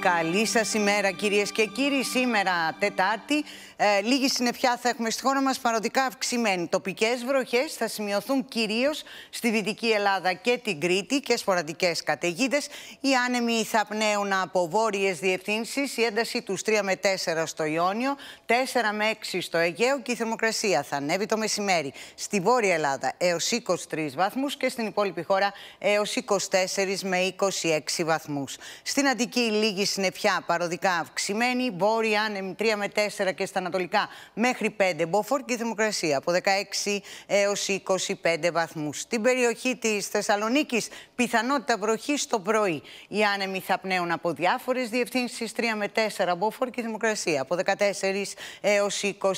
Καλή σας ημέρα, κυρίες και κύριοι. Σήμερα, Τετάρτη, ε, λίγη συννεφιά θα έχουμε στη χώρα μας, παροδικά αυξημένη. Τοπικές βροχές θα σημειωθούν κυρίως στη Δυτική Ελλάδα και την Κρήτη και σποραδικές καταιγίδες. Οι άνεμοι θα πνέουν από βόρειες διευθύνσεις. Η ένταση τους 3 με 4 στο Ιόνιο, 4 με 6 στο Αιγαίο και η θερμοκρασία θα ανέβει το μεσημέρι. Στη Βόρεια Ελλάδα έως 23 βαθμούς και στην υπόλοιπη χώρα έως 24 με 26 βαθμούς. Στην Αντική, λίγη συννεφιά παροδικά αυξημένη, μπορεί άνεμη 3 με 4 και στα ανατολικά μέχρι 5 μποφόρ και θερμοκρασία από 16 έως 25 βαθμούς. Στην περιοχή της Θεσσαλονίκης πιθανότητα βροχή το πρωί. Οι άνεμοι θα πνέουν από διάφορες διευθύνσεις 3 με 4 μποφόρ και θερμοκρασία από 14 έως 21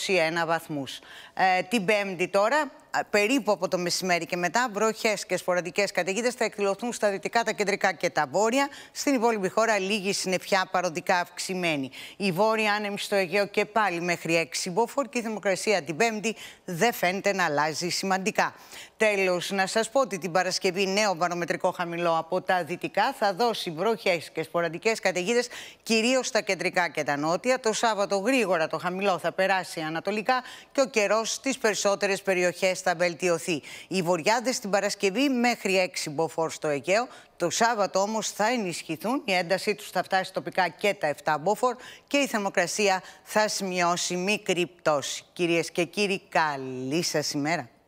βαθμούς. Ε, την Πέμπτη τώρα περίπου από το μεσημέρι και μετά, βροχές και σποραδικές καταιγίδες θα εκδηλωθούν στα δυτικά, τα κεντρικά και τα βόρεια. Στην υπόλοιπη χώρα, λίγη συνεφιά παροδικά αυξημένη. Η βόρεια άνεμη στο Αιγαίο και πάλι μέχρι 6 μποφόρ και η θερμοκρασία την Πέμπτη δεν φαίνεται να αλλάζει σημαντικά. Τέλος, να σας πω ότι την Παρασκευή νέο βαρομετρικό χαμηλό από τα δυτικά θα δώσει βροχές και σποραδικές καταιγίδες κυρίως στα κεντρικά και τα νότια. Το Σάββατο γρήγορα το χαμηλό θα περάσει ανατολικά και ο καιρός στις περισσότερες περιοχές θα βελτιωθεί. Οι βορειάδε την Παρασκευή μέχρι 6 μποφόρ στο Αιγαίο. Το Σάββατο όμως θα ενισχυθούν. Η έντασή τους θα φτάσει τοπικά και τα 7 μποφόρ και η θερμοκρασία θα σημειώσει μικρή πτώση. Κυρίες και κύριοι, καλή σας ημέρα.